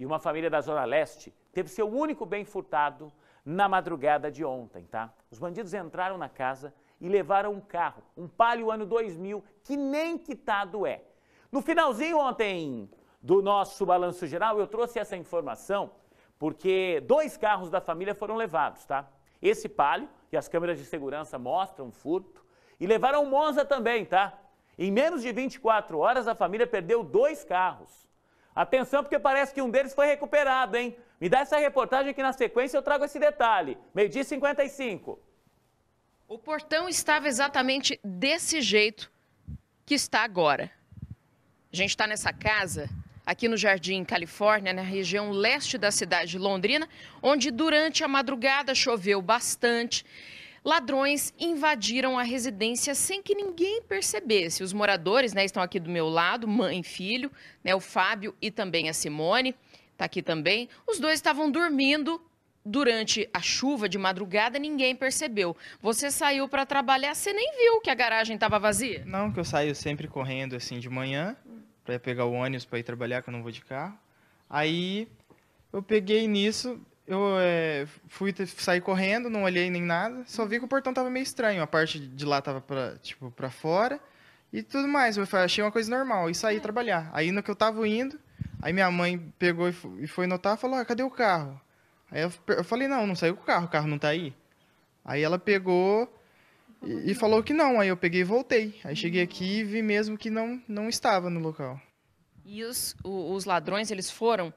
e uma família da Zona Leste teve seu único bem furtado na madrugada de ontem, tá? Os bandidos entraram na casa e levaram um carro, um Palio ano 2000, que nem quitado é. No finalzinho ontem do nosso balanço geral, eu trouxe essa informação porque dois carros da família foram levados, tá? Esse Palio, e as câmeras de segurança mostram furto, e levaram um Monza também, tá? Em menos de 24 horas, a família perdeu dois carros. Atenção, porque parece que um deles foi recuperado, hein? Me dá essa reportagem que na sequência eu trago esse detalhe. Meio-dia 55. O portão estava exatamente desse jeito que está agora. A gente está nessa casa aqui no Jardim Califórnia, na região leste da cidade de Londrina, onde durante a madrugada choveu bastante ladrões invadiram a residência sem que ninguém percebesse. Os moradores né, estão aqui do meu lado, mãe e filho, né, o Fábio e também a Simone, está aqui também. Os dois estavam dormindo durante a chuva de madrugada, ninguém percebeu. Você saiu para trabalhar, você nem viu que a garagem estava vazia? Não, que eu saio sempre correndo assim de manhã para pegar o ônibus para ir trabalhar, que eu não vou de carro. Aí eu peguei nisso, eu é, fui sair correndo, não olhei nem nada, só vi que o portão tava meio estranho, a parte de lá tava pra, tipo, pra fora e tudo mais. Eu achei uma coisa normal e saí é. trabalhar. Aí no que eu tava indo, aí minha mãe pegou e foi notar e falou: ah, cadê o carro? Aí eu, eu falei: não, não saiu o carro, o carro não tá aí. Aí ela pegou e, e, falou que não. Aí eu peguei e voltei. Aí cheguei aqui e vi mesmo que não, não estava no local. E os, os ladrões, eles foram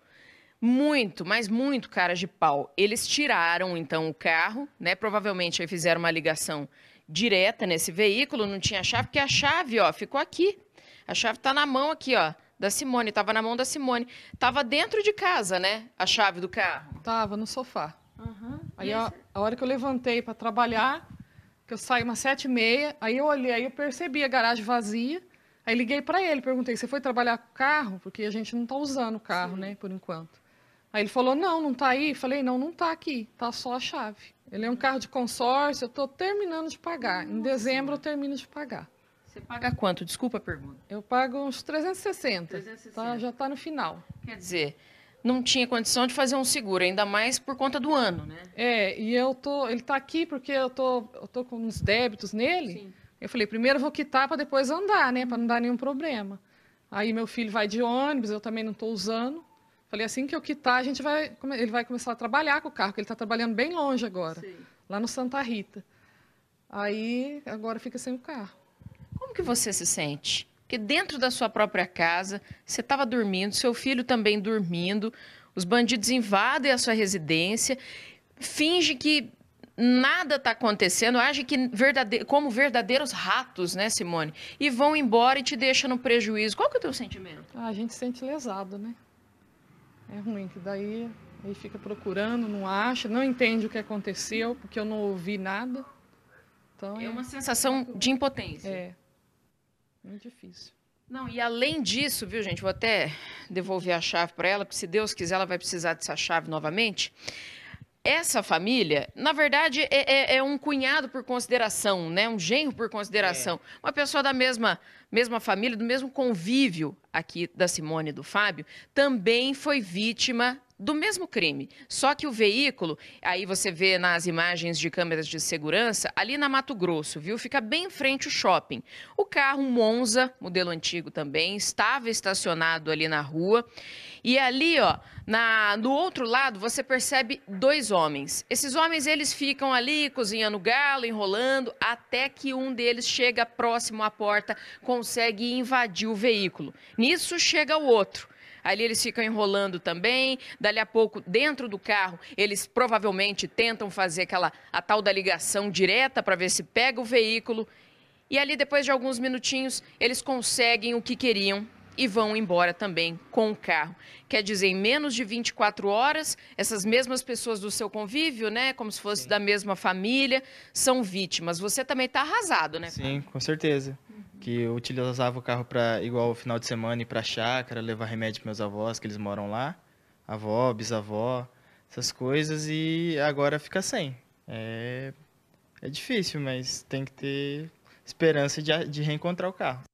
muito, mas muito cara de pau. Eles tiraram então o carro, né? Provavelmente aí fizeram uma ligação direta nesse veículo, não tinha chave, porque a chave, ó, ficou aqui. A chave tá na mão aqui, ó, da Simone, tava na mão da Simone. Tava dentro de casa, né? A chave do carro. Tava no sofá. Uhum. Aí a, a, hora que eu levantei para trabalhar, que eu saí umas sete e meia, aí eu olhei, aí eu percebi a garagem vazia. Aí liguei para ele, perguntei: "Você foi trabalhar com o carro? Porque a gente não tá usando o carro, Sim. né, por enquanto". Aí ele falou: Não, não tá aí. Falei: Não, não tá aqui, tá só a chave. Ele é um carro de consórcio, eu tô terminando de pagar. Nossa. Em dezembro eu termino de pagar. Você paga quanto? Desculpa a pergunta. Eu pago uns 360. 360. Tá, já tá no final. Quer dizer, não tinha condição de fazer um seguro, ainda mais por conta do ano, né? É, e eu tô, ele tá aqui porque eu tô, eu tô com uns débitos nele. Sim. Eu falei, primeiro eu vou quitar para depois andar, né, para não dar nenhum problema. Aí meu filho vai de ônibus, eu também não estou usando. Falei, assim que eu quitar, a gente vai, ele vai começar a trabalhar com o carro, porque ele está trabalhando bem longe agora, Sim. lá no Santa Rita. Aí, agora fica sem o carro. Como que você se sente? Porque dentro da sua própria casa, você estava dormindo, seu filho também dormindo, os bandidos invadem a sua residência, finge que nada está acontecendo, age que verdade... como verdadeiros ratos, né, Simone? E vão embora e te deixam no prejuízo. Qual que é o teu sentimento? Ah, a gente sente lesado, né? É ruim, que daí aí fica procurando, não acha, não entende o que aconteceu, porque eu não ouvi nada. Então, é, é uma sensação de impotência. É. Muito difícil. Não, e além disso, viu, gente, vou até devolver a chave para ela, porque se Deus quiser, ela vai precisar dessa chave novamente. Essa família, na verdade, é, é, é, um cunhado por consideração, né? Um genro por consideração. É. Uma pessoa da mesma, mesma família, do mesmo convívio aqui da Simone e do Fábio, também foi vítima do mesmo crime. Só que o veículo, aí você vê nas imagens de câmeras de segurança, ali na Mato Grosso, viu? Fica bem em frente ao shopping. O carro Monza, modelo antigo também, estava estacionado ali na rua. E ali, ó, na, no outro lado, você percebe dois homens. Esses homens, eles ficam ali cozinhando galo, enrolando, até que um deles chega próximo à porta, consegue invadir o veículo. Nisso chega o outro ali eles ficam enrolando também. Dali a pouco, dentro do carro, eles provavelmente tentam fazer aquela a tal da ligação direta para ver se pega o veículo. E ali, depois de alguns minutinhos, eles conseguem o que queriam e vão embora também com o carro. Quer dizer, em menos de 24 horas, essas mesmas pessoas do seu convívio, né, como se fosse Sim. da mesma família, são vítimas. Você também está arrasado, né? Sim, com certeza que eu utilizava o carro para igual final de semana ir para chácara, levar remédio para meus avós que eles moram lá, avó, bisavó, essas coisas e agora fica sem. É é difícil, mas tem que ter esperança de, de reencontrar o carro.